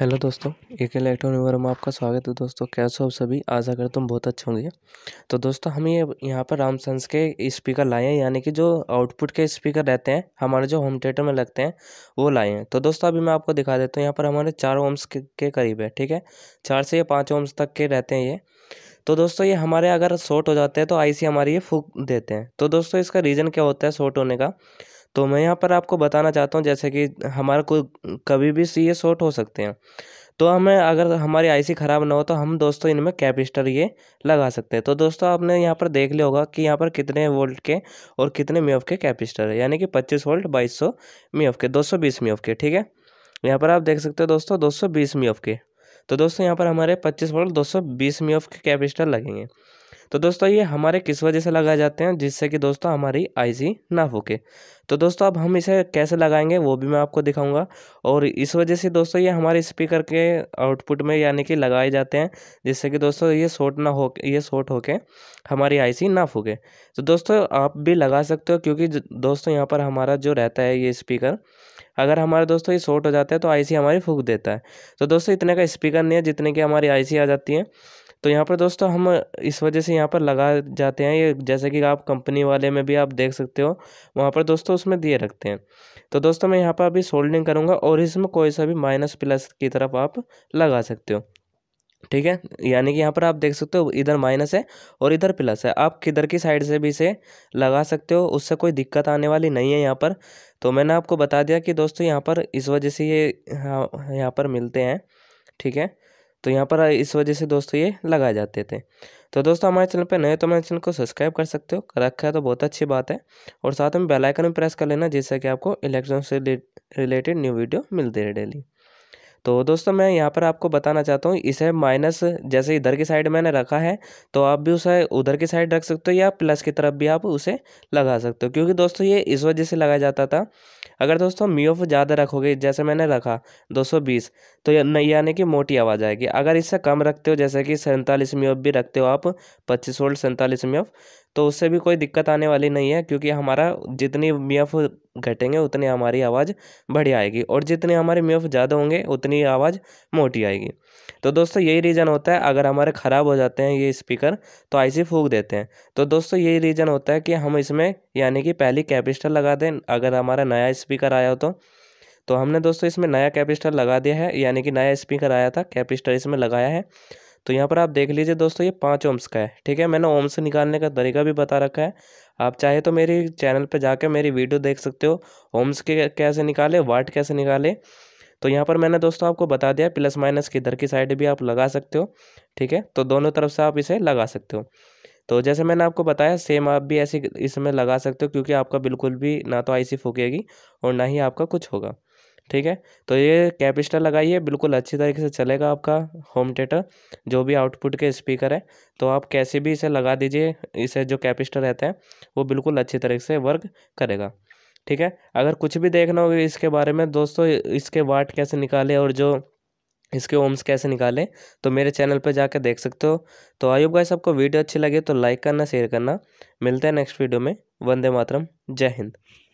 hello दोस्तों एक electronic worm आपका स्वागत है दोस्तों कैसे हो सभी आज अगर तुम बहुत अच्छे होंगे तो दोस्तों हम ये यहाँ पर रामसंस के स्पीकर लाए हैं यानी कि जो आउटपुट के स्पीकर रहते हैं हमारे जो होम थिएटर में लगते हैं वो लाए हैं तो दोस्तों अभी मैं आपको दिखा देता हूँ यहाँ पर हमारे चार ओम्स के, के करीब है ठीक है चार से या पाँच ओम्स तक के रहते हैं ये तो दोस्तों ये हमारे अगर शॉर्ट हो जाते हैं तो आई हमारी ये फूक देते हैं तो दोस्तों इसका रीज़न क्या होता है शॉर्ट होने का तो मैं यहाँ पर आपको बताना चाहता हूँ जैसे कि हमारा कोई कभी भी सी ये शॉर्ट हो सकते हैं तो हमें अगर हमारी आईसी ख़राब ना हो तो हम दोस्तों इनमें कैपिस्टर ये लगा सकते हैं तो दोस्तों आपने यहाँ पर देख लिया होगा कि यहाँ पर कितने वोल्ट के और कितने मीऑफ के कैपिस्टर है यानी कि पच्चीस वोल्ट मी मीऑफ के मी मीऑफ के ठीक है यहाँ पर आप देख सकते हो दोस्तों मी मीऑफ के तो दोस्तों यहाँ पर हमारे पच्चीस वोल्ट मी मीऑफ के कैपिस्टर लगेंगे तो दोस्तों ये हमारे किस वजह से लगाए जाते हैं जिससे कि दोस्तों हमारी आईसी ना फूके तो दोस्तों अब हम इसे कैसे लगाएंगे वो भी मैं आपको दिखाऊंगा और इस वजह से दोस्तों ये हमारे स्पीकर के आउटपुट में यानी कि लगाए जाते हैं जिससे कि दोस्तों ये शॉर्ट ना हो ये शॉर्ट होके हमारी आईसी ना फूके तो दोस्तों आप भी लगा सकते हो क्योंकि दोस्तों यहाँ पर हमारा जो रहता है ये स्पीकर अगर हमारे दोस्तों ये शॉर्ट हो जाता है तो आई हमारी फूक देता है तो दोस्तों इतने का स्पीकर नहीं है जितने की हमारी आई आ जाती है तो यहाँ पर दोस्तों हम इस वजह से यहाँ पर लगा जाते हैं ये जैसे कि आप कंपनी वाले में भी आप देख सकते हो वहाँ पर दोस्तों उसमें दिए रखते हैं तो दोस्तों मैं यहाँ पर अभी सोल्डिंग करूँगा और इसमें कोई सा भी माइनस प्लस की तरफ आप लगा सकते हो ठीक है यानी कि यहाँ पर आप देख सकते हो इधर माइनस है और इधर प्लस है आप किधर की साइड से भी इसे लगा सकते हो उससे कोई दिक्कत आने वाली नहीं है यहाँ पर तो मैंने आपको बता दिया कि दोस्तों यहाँ पर इस वजह से ये यह हाँ, यहाँ पर मिलते हैं ठीक है तो यहाँ पर इस वजह से दोस्तों ये लगाए जाते थे तो दोस्तों हमारे चैनल पर नए तो हमारे चैनल को सब्सक्राइब कर सकते हो रखा है तो बहुत अच्छी बात है और साथ में बेल आइकन भी प्रेस कर लेना जिससे कि आपको इलेक्शन से रिलेटेड न्यू वीडियो मिलती रहे डेली तो दोस्तों मैं यहाँ पर आपको बताना चाहता हूँ इसे माइनस जैसे इधर की साइड मैंने रखा है तो आप भी उसे उधर की साइड रख सकते हो या प्लस की तरफ भी आप उसे लगा सकते हो क्योंकि दोस्तों ये इस वजह से लगाया जाता था अगर दोस्तों मीओफ ज़्यादा रखोगे जैसे मैंने रखा 220 तो यानी कि मोटी आवाज़ आएगी अगर इससे कम रखते हो जैसे कि सैंतालीस मीओफ भी रखते हो आप पच्चीस वोल्ट सैंतालीस मीओ तो उससे भी कोई दिक्कत आने वाली नहीं है क्योंकि हमारा जितनी मी एफ घटेंगे उतनी हमारी आवाज़ बढ़िया आएगी और जितने हमारे मी एफ ज़्यादा होंगे उतनी आवाज़ मोटी आएगी तो दोस्तों यही रीज़न होता है अगर हमारे ख़राब हो जाते हैं ये स्पीकर तो आईसी फूक देते हैं तो दोस्तों यही रीज़न होता है कि हम इसमें यानी कि पहली कैपिस्टर लगा दें अगर हमारा नया स्पीकर आया हो तो तो हमने दोस्तों इसमें नया कैपेसिटर लगा दिया है यानी कि नया स्पीकर आया था कैपेसिटर इसमें लगाया है तो यहाँ पर आप देख लीजिए दोस्तों ये पाँच ओम्स का है ठीक है मैंने ओम्स निकालने का तरीका भी बता रखा है आप चाहे तो मेरे चैनल पर जाकर मेरी वीडियो देख सकते हो ओम्स के कैसे निकाले वाट कैसे निकाले तो यहाँ पर मैंने दोस्तों आपको बता दिया प्लस माइनस किधर की साइड भी आप लगा सकते हो ठीक है तो दोनों तरफ से आप इसे लगा सकते हो तो जैसे मैंने आपको बताया सेम आप भी ऐसे इसमें लगा सकते हो क्योंकि आपका बिल्कुल भी ना तो आईसी फूकेगी और ना ही आपका कुछ होगा ठीक है तो ये कैपेसिटर लगाइए बिल्कुल अच्छी तरीके से चलेगा आपका होम थिएटर जो भी आउटपुट के स्पीकर है तो आप कैसे भी इसे लगा दीजिए इसे जो कैपेसिटर रहते हैं वो बिल्कुल अच्छी तरीके से वर्क करेगा ठीक है अगर कुछ भी देखना होगा इसके बारे में दोस्तों इसके वाट कैसे निकाले और जो इसके ओम्स कैसे निकालें तो मेरे चैनल पर जाकर देख सकते हो तो आयुब गाइस सबको वीडियो अच्छी लगे तो लाइक करना शेयर करना मिलते हैं नेक्स्ट वीडियो में वंदे मातरम जय हिंद